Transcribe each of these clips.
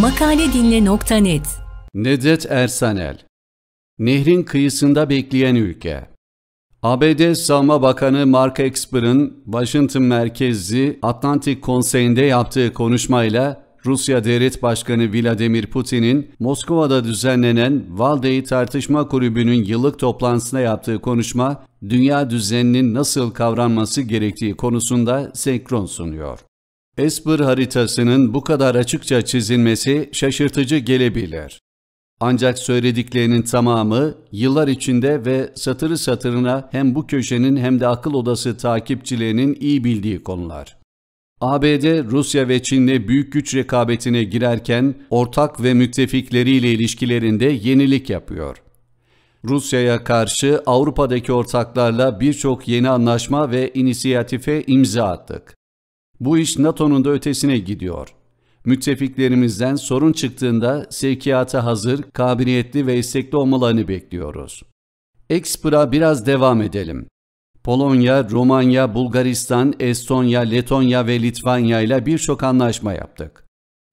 Makaledinle.net Nedet Ersanel Nehrin kıyısında bekleyen ülke ABD Savunma Bakanı Mark Esper'ın Washington merkezli Atlantik Konseyi'nde yaptığı konuşmayla Rusya Devlet Başkanı Vladimir Putin'in Moskova'da düzenlenen Valdey Tartışma Kulübü'nün yıllık toplantısına yaptığı konuşma, dünya düzeninin nasıl kavranması gerektiği konusunda senkron sunuyor. Hesper haritasının bu kadar açıkça çizilmesi şaşırtıcı gelebilir. Ancak söylediklerinin tamamı yıllar içinde ve satırı satırına hem bu köşenin hem de akıl odası takipçilerinin iyi bildiği konular. ABD, Rusya ve Çin'le büyük güç rekabetine girerken ortak ve müttefikleriyle ilişkilerinde yenilik yapıyor. Rusya'ya karşı Avrupa'daki ortaklarla birçok yeni anlaşma ve inisiyatife imza attık. Bu iş NATO'nun da ötesine gidiyor. Müttefiklerimizden sorun çıktığında sevkiyata hazır, kabiliyetli ve istekli olmalarını bekliyoruz. Expra biraz devam edelim. Polonya, Romanya, Bulgaristan, Estonya, Letonya ve Litvanya ile birçok anlaşma yaptık.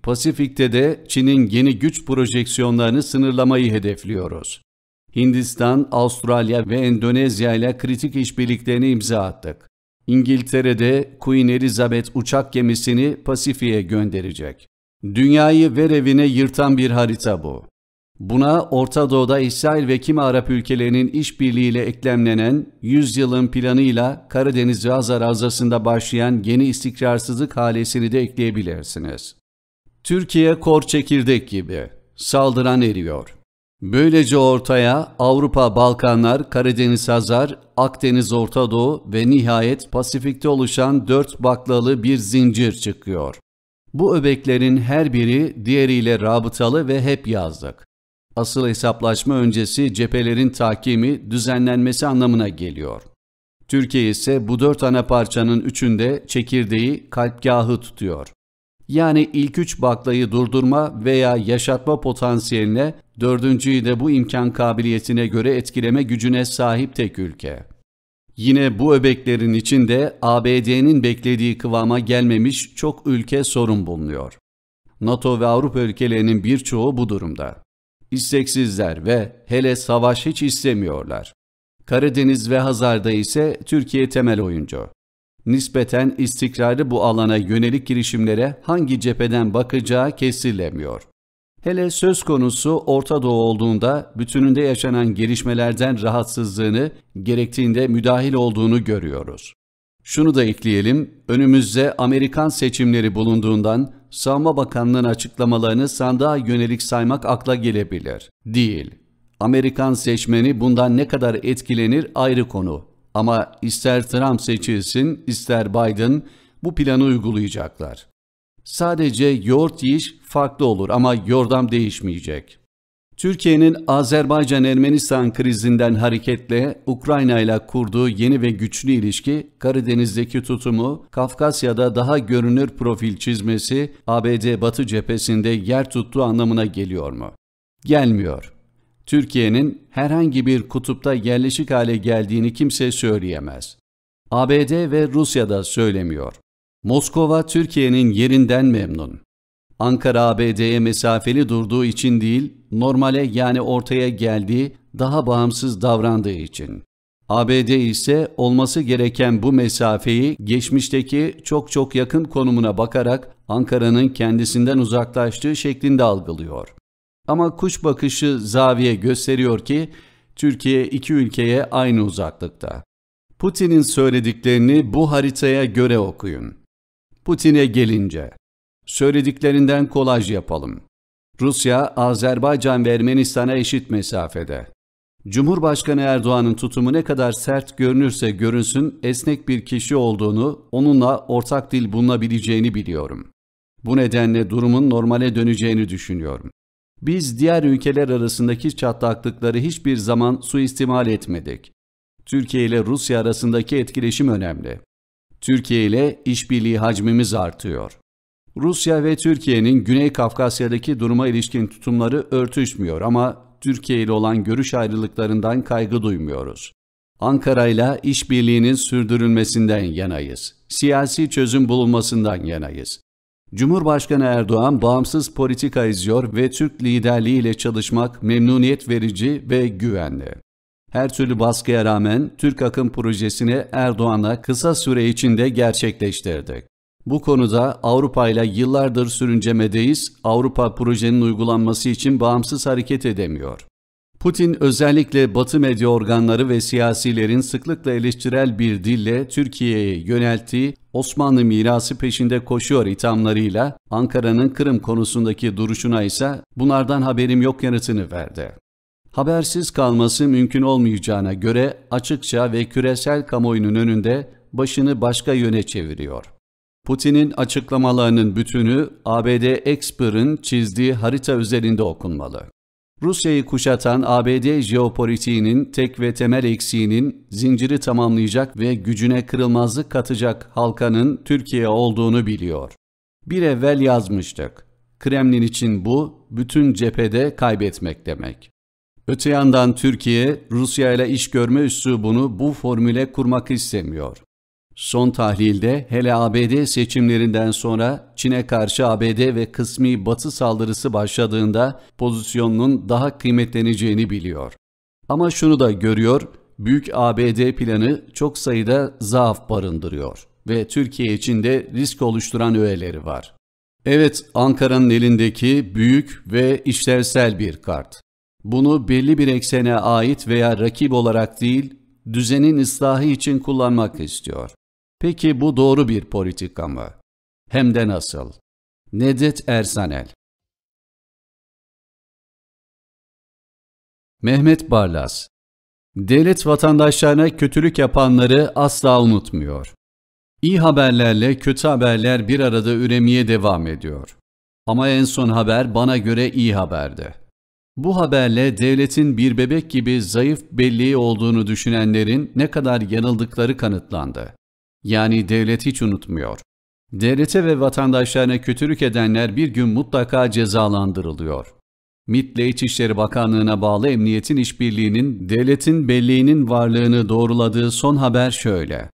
Pasifik'te de Çin'in yeni güç projeksiyonlarını sınırlamayı hedefliyoruz. Hindistan, Avustralya ve Endonezya ile kritik işbirliklerini imza attık. İngiltere'de Queen Elizabeth uçak gemisini Pasifik'e gönderecek. Dünyayı verevine yırtan bir harita bu. Buna Orta Doğu'da İsrail ve kimi Arap ülkelerinin işbirliğiyle eklemlenen 100 yılın planıyla Karadeniz ve Hazar Havzası'nda başlayan yeni istikrarsızlık halesini de ekleyebilirsiniz. Türkiye kor çekirdek gibi saldıran eriyor. Böylece ortaya Avrupa, Balkanlar, Karadeniz Hazar, Akdeniz Orta Doğu ve nihayet Pasifik'te oluşan dört baklalı bir zincir çıkıyor. Bu öbeklerin her biri diğeriyle rabıtalı ve hep yazdık. Asıl hesaplaşma öncesi cephelerin takimi, düzenlenmesi anlamına geliyor. Türkiye ise bu dört ana parçanın üçünde çekirdeği kalpgahı tutuyor. Yani ilk üç baklayı durdurma veya yaşatma potansiyeline, dördüncüyü de bu imkan kabiliyetine göre etkileme gücüne sahip tek ülke. Yine bu öbeklerin içinde ABD'nin beklediği kıvama gelmemiş çok ülke sorun bulunuyor. NATO ve Avrupa ülkelerinin birçoğu bu durumda. İsteksizler ve hele savaş hiç istemiyorlar. Karadeniz ve Hazar'da ise Türkiye temel oyuncu nispeten istikrarı bu alana yönelik girişimlere hangi cepheden bakacağı kesilemiyor. Hele söz konusu Orta Doğu olduğunda bütününde yaşanan gelişmelerden rahatsızlığını gerektiğinde müdahil olduğunu görüyoruz. Şunu da ekleyelim, önümüzde Amerikan seçimleri bulunduğundan Savunma Bakanlığı'nın açıklamalarını sandığa yönelik saymak akla gelebilir. Değil. Amerikan seçmeni bundan ne kadar etkilenir ayrı konu. Ama ister Trump seçilsin, ister Biden bu planı uygulayacaklar. Sadece yoğurt yiş farklı olur ama yordam değişmeyecek. Türkiye'nin Azerbaycan-Ermenistan krizinden hareketle Ukrayna ile kurduğu yeni ve güçlü ilişki, Karadeniz'deki tutumu, Kafkasya'da daha görünür profil çizmesi, ABD Batı cephesinde yer tuttuğu anlamına geliyor mu? Gelmiyor. Türkiye'nin herhangi bir kutupta yerleşik hale geldiğini kimse söyleyemez. ABD ve Rusya da söylemiyor. Moskova Türkiye'nin yerinden memnun. Ankara ABD'ye mesafeli durduğu için değil, normale yani ortaya geldiği, daha bağımsız davrandığı için. ABD ise olması gereken bu mesafeyi geçmişteki çok çok yakın konumuna bakarak Ankara'nın kendisinden uzaklaştığı şeklinde algılıyor. Ama kuş bakışı zaviye gösteriyor ki Türkiye iki ülkeye aynı uzaklıkta. Putin'in söylediklerini bu haritaya göre okuyun. Putin'e gelince söylediklerinden kolaj yapalım. Rusya, Azerbaycan ve Ermenistan'a eşit mesafede. Cumhurbaşkanı Erdoğan'ın tutumu ne kadar sert görünürse görünsün esnek bir kişi olduğunu, onunla ortak dil bulunabileceğini biliyorum. Bu nedenle durumun normale döneceğini düşünüyorum. Biz diğer ülkeler arasındaki çatlaklıkları hiçbir zaman suistimal etmedik. Türkiye ile Rusya arasındaki etkileşim önemli. Türkiye ile işbirliği hacmimiz artıyor. Rusya ve Türkiye'nin Güney Kafkasya'daki duruma ilişkin tutumları örtüşmüyor ama Türkiye ile olan görüş ayrılıklarından kaygı duymuyoruz. Ankara ile işbirliğinin sürdürülmesinden yanayız. Siyasi çözüm bulunmasından yanayız. Cumhurbaşkanı Erdoğan bağımsız politika izliyor ve Türk liderliğiyle çalışmak memnuniyet verici ve güvenli. Her türlü baskıya rağmen Türk Akım projesini Erdoğan'la kısa süre içinde gerçekleştirdik. Bu konuda Avrupa ile yıllardır sürüncemedeyiz. Avrupa projenin uygulanması için bağımsız hareket edemiyor. Putin özellikle Batı medya organları ve siyasilerin sıklıkla eleştirel bir dille Türkiye'ye yönelttiği Osmanlı mirası peşinde koşuyor ithamlarıyla Ankara'nın Kırım konusundaki duruşuna ise bunlardan haberim yok yanıtını verdi. Habersiz kalması mümkün olmayacağına göre açıkça ve küresel kamuoyunun önünde başını başka yöne çeviriyor. Putin'in açıklamalarının bütünü ABD Expert'ın çizdiği harita üzerinde okunmalı. Rusya'yı kuşatan ABD jeopolitiğinin tek ve temel eksiğinin zinciri tamamlayacak ve gücüne kırılmazlık katacak halkanın Türkiye olduğunu biliyor. Bir evvel yazmıştık. Kremlin için bu bütün cephede kaybetmek demek. Öte yandan Türkiye, Rusya ile iş görme üslubunu bu formüle kurmak istemiyor. Son tahlilde hele ABD seçimlerinden sonra Çin'e karşı ABD ve kısmi batı saldırısı başladığında pozisyonunun daha kıymetleneceğini biliyor. Ama şunu da görüyor, Büyük ABD planı çok sayıda zaaf barındırıyor ve Türkiye için de risk oluşturan öğeleri var. Evet, Ankara'nın elindeki büyük ve işlevsel bir kart. Bunu belli bir eksene ait veya rakip olarak değil, düzenin ıslahı için kullanmak istiyor. Peki bu doğru bir politika mı? Hem de nasıl? Nedet Ersanel Mehmet Barlas Devlet vatandaşlarına kötülük yapanları asla unutmuyor. İyi haberlerle kötü haberler bir arada üremeye devam ediyor. Ama en son haber bana göre iyi haberdi. Bu haberle devletin bir bebek gibi zayıf belliği olduğunu düşünenlerin ne kadar yanıldıkları kanıtlandı. Yani devlet hiç unutmuyor. Devlete ve vatandaşlarına kötülük edenler bir gün mutlaka cezalandırılıyor. MİT ile İçişleri Bakanlığı'na bağlı Emniyetin işbirliğinin devletin belleğinin varlığını doğruladığı son haber şöyle.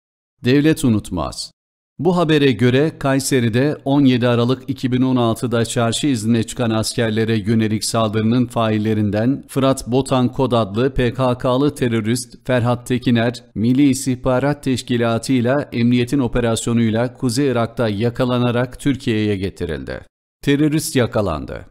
Devlet unutmaz. Bu habere göre Kayseri'de 17 Aralık 2016'da çarşı izine çıkan askerlere yönelik saldırının faillerinden Fırat Botan Kod adlı PKK'lı terörist Ferhat Tekiner, Milli İstihbarat Teşkilatı ile emniyetin operasyonuyla Kuzey Irak'ta yakalanarak Türkiye'ye getirildi. Terörist yakalandı.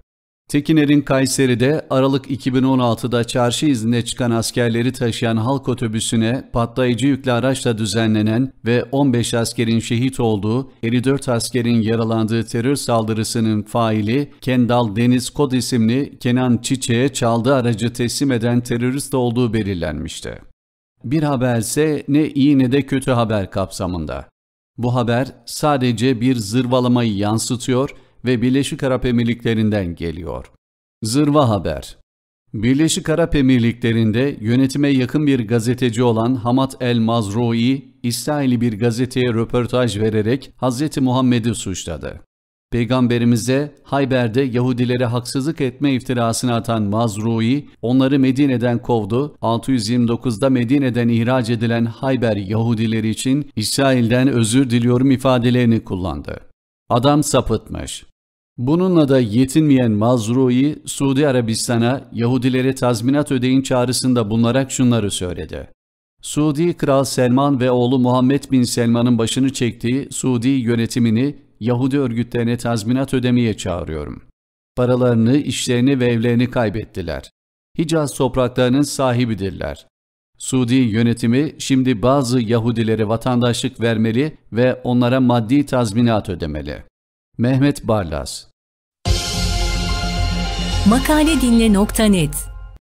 Tekiner'in Kayseri'de Aralık 2016'da çarşı izine çıkan askerleri taşıyan halk otobüsüne patlayıcı yüklü araçla düzenlenen ve 15 askerin şehit olduğu, 54 askerin yaralandığı terör saldırısının faili Kendal Deniz Kod isimli Kenan Çiçek'e çaldığı aracı teslim eden terörist olduğu belirlenmişti. Bir haberse ne iyi ne de kötü haber kapsamında. Bu haber sadece bir zırvalamayı yansıtıyor ve ve Birleşik Arap Emirlikleri'nden geliyor. Zırva Haber Birleşik Arap Emirlikleri'nde yönetime yakın bir gazeteci olan Hamad el-Mazrui, İsrail'i bir gazeteye röportaj vererek Hz. Muhammed'i suçladı. Peygamberimize Hayber'de Yahudilere haksızlık etme iftirasını atan Mazrui, onları Medine'den kovdu, 629'da Medine'den ihraç edilen Hayber Yahudileri için İsrail'den özür diliyorum ifadelerini kullandı. Adam sapıtmış. Bununla da yetinmeyen Mazrui, Suudi Arabistan'a Yahudilere tazminat ödeyin çağrısında bulunarak şunları söyledi. Suudi Kral Selman ve oğlu Muhammed bin Selman'ın başını çektiği Suudi yönetimini Yahudi örgütlerine tazminat ödemeye çağırıyorum. Paralarını, işlerini ve evlerini kaybettiler. Hicaz topraklarının sahibidirler. Suudi yönetimi şimdi bazı Yahudilere vatandaşlık vermeli ve onlara maddi tazminat ödemeli. Mehmet Barlas Makale dinle.net